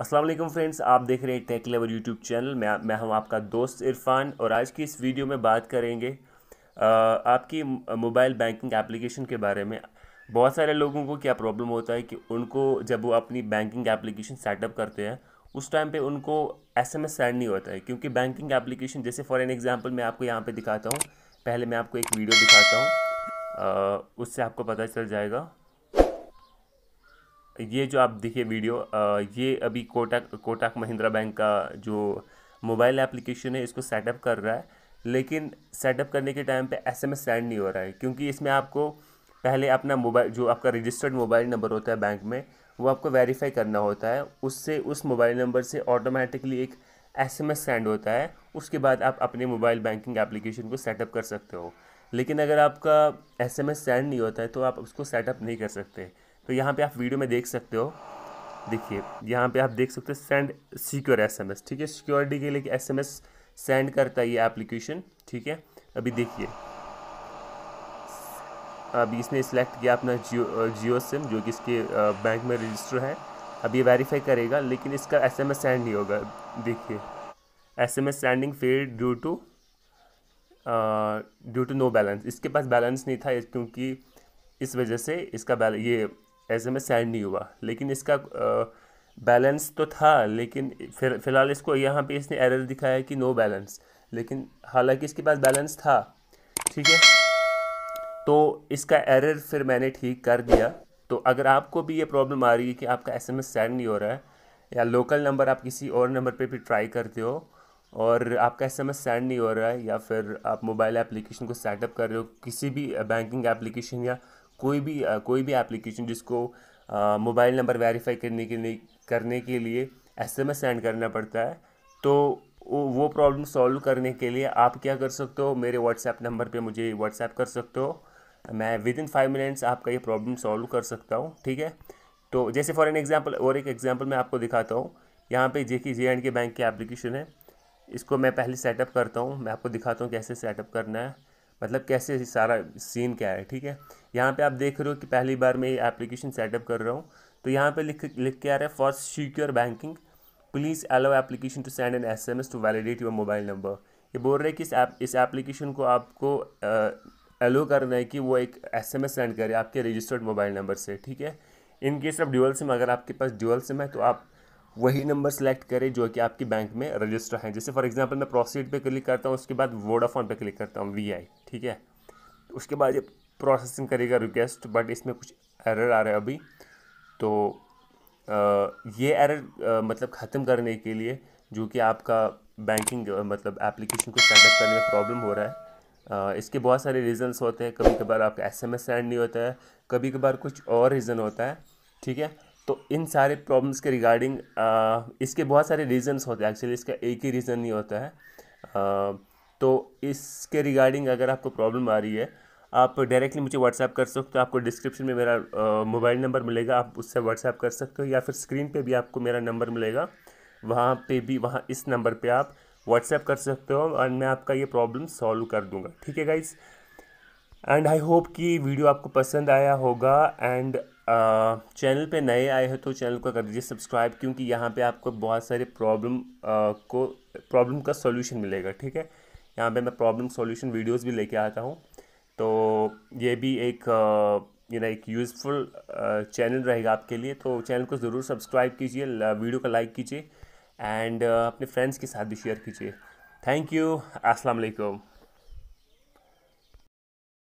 Aslam friends आप देख रहे हैं टेक लेवर यूट्यूब चैनल मैं मैं हम आपका दोस्त इरफान और आज की इस वीडियो में बात करेंगे आपकी मोबाइल बैंकिंग एप्लीकेशन के बारे में बहुत सारे लोगों को क्या प्रॉब्लम होता है कि उनको जब वो अपनी बैंकिंग एप्लीकेशन सेटअप करते हैं उस टाइम पे उनको एस एम एस सेंड नहीं होता है क्योंकि बैंकिंग एप्लीकेशन जैसे फॉर एन एग्ज़ाम्पल मैं आपको यहाँ पे दिखाता हूँ पहले मैं आपको एक वीडियो दिखाता हूँ उससे आपको पता चल जाएगा ये जो आप देखिए वीडियो ये अभी कोटक कोटक महिंद्रा बैंक का जो मोबाइल एप्लीकेशन है इसको सेटअप कर रहा है लेकिन सेटअप करने के टाइम पे एस एम सेंड नहीं हो रहा है क्योंकि इसमें आपको पहले अपना मोबाइल जो आपका रजिस्टर्ड मोबाइल नंबर होता है बैंक में वो आपको वेरीफाई करना होता है उससे उस मोबाइल नंबर से ऑटोमेटिकली एक एस एम सेंड होता है उसके बाद आप अपने मोबाइल बैंकिंग एप्लीकेशन को सेटअप कर सकते हो लेकिन अगर आपका एस एम सेंड नहीं होता है तो आप उसको सेटअप नहीं कर सकते तो यहाँ पे आप वीडियो में देख सकते हो देखिए यहाँ पे आप देख सकते हो सेंड सिक्योर एसएमएस ठीक है सिक्योरिटी के लिए एसएमएस सेंड करता है ये एप्लीकेशन ठीक है अभी देखिए अभी इसने सेलेक्ट किया अपना जियो जियो सिम जो कि इसके बैंक में रजिस्टर है अभी ये वेरीफाई करेगा लेकिन इसका एस एम एस सेंड नहीं होगा देखिए S M S sending fail due to due to no balance इसके पास बैलेंस नहीं था क्योंकि इस वजह से इसका ये एज एम ए सैंड नहीं हुआ लेकिन इसका बैलेंस तो था लेकिन फिर फिलहाल इसको यहाँ पे इसने एरर दिखाया कि नो बैलेंस लेकिन हालांकि इसके पास बैलेंस था ठीक है तो इसका एरर फिर मैंने ठीक कर दिया तो अगर आपको भी ये प्रॉब्लम आ रही है कि आपका एस एम एस सेंड नहीं हो रहा है या लोकल नंबर आप किसी और नंबर पे भी ट्राई करते हो और आपका एस एम एस सेंड नहीं हो रहा है या फिर आप मोबाइल एप्लीकेशन को सेटअप कर रहे हो किसी भी बैंकिंग एप्लीकेशन या कोई भी कोई भी एप्लीकेशन जिसको मोबाइल नंबर वेरीफाई करने के लिए करने के लिए एसएमएस सेंड करना पड़ता है तो वो प्रॉब्लम सॉल्व करने के लिए आप क्या कर सकते हो मेरे व्हाट्सएप नंबर पे मुझे व्हाट्सएप कर सकते हो मैं विद इन फाइव मिनट्स आपका ये प्रॉब्लम सॉल्व कर सकता हूँ ठीक है तो जैसे फॉर एन एग्जाम्पल और एक एग्जाम्पल मैं आपको दिखाता हूँ यहाँ पे जे की जे एंड के बैंक की एप्लीकेशन है इसको मैं पहले सेटअप करता हूँ मैं आपको दिखाता हूँ कैसे सेटअप करना है मतलब कैसे सारा सीन क्या है ठीक है यहाँ पे आप देख रहे हो कि पहली बार मैं ये एप्लीकेशन सेटअप कर रहा हूँ तो यहाँ पे लिख लिख के आ रहा है for secure banking please allow application to send an S M S to validate your mobile number ये बोल रहे हैं कि इस आप, इस एप्लीकेशन को आपको अलो करना है कि वो एक एस एम एस सेंड करे आपके रजिस्टर्ड मोबाइल नंबर से ठीक है in case of dual SIM अगर आपके पास ड्यूअल सिम है तो आप वही नंबर सेलेक्ट करें जो कि आपकी बैंक में रजिस्टर हैं जैसे फॉर एग्जांपल मैं प्रोसीड पे क्लिक करता हूँ उसके बाद वोडाफोन पे क्लिक करता हूँ वी आई ठीक है उसके बाद ये प्रोसेसिंग करेगा रिक्वेस्ट बट इसमें कुछ एरर आ रहा है अभी तो आ, ये एरर मतलब ख़त्म करने के लिए जो कि आपका बैंकिंग मतलब एप्लीकेशन को सेटअप करने में प्रॉब्लम हो रहा है आ, इसके बहुत सारे रीजंस होते हैं कभी कभार आपका एस एम एस सेंड नहीं होता है कभी कभार कुछ और रीज़न होता है ठीक है तो इन सारे प्रॉब्लम्स के रिगार्डिंग इसके बहुत सारे रीजंस होते हैं एक्चुअली इसका एक ही रीज़न नहीं होता है आ, तो इसके रिगार्डिंग अगर आपको प्रॉब्लम आ रही है आप डायरेक्टली मुझे व्हाट्सएप कर सकते हो आपको डिस्क्रिप्शन में मेरा मोबाइल नंबर मिलेगा आप उससे व्हाट्सएप कर सकते हो या फिर स्क्रीन पे भी आपको मेरा नंबर मिलेगा वहाँ पे भी वहाँ इस नंबर पे आप व्हाट्सएप कर सकते हो और मैं आपका ये प्रॉब्लम सॉल्व कर दूँगा ठीक है गाइज़ एंड आई होप कि वीडियो आपको पसंद आया होगा एंड चैनल पे नए आए हो तो चैनल को कर दीजिए सब्सक्राइब क्योंकि यहाँ पे आपको बहुत सारे प्रॉब्लम को प्रॉब्लम का सॉल्यूशन मिलेगा ठीक है यहाँ पे मैं प्रॉब्लम सॉल्यूशन वीडियोस भी लेके आता हूँ तो ये भी एक यू नो एक यूज़फुल चैनल रहेगा आपके लिए तो चैनल को ज़रूर सब्सक्राइब कीजिए वीडियो को लाइक कीजिए एंड अपने फ्रेंड्स के साथ भी शेयर कीजिए थैंक यू अस्सलाम वालेकुम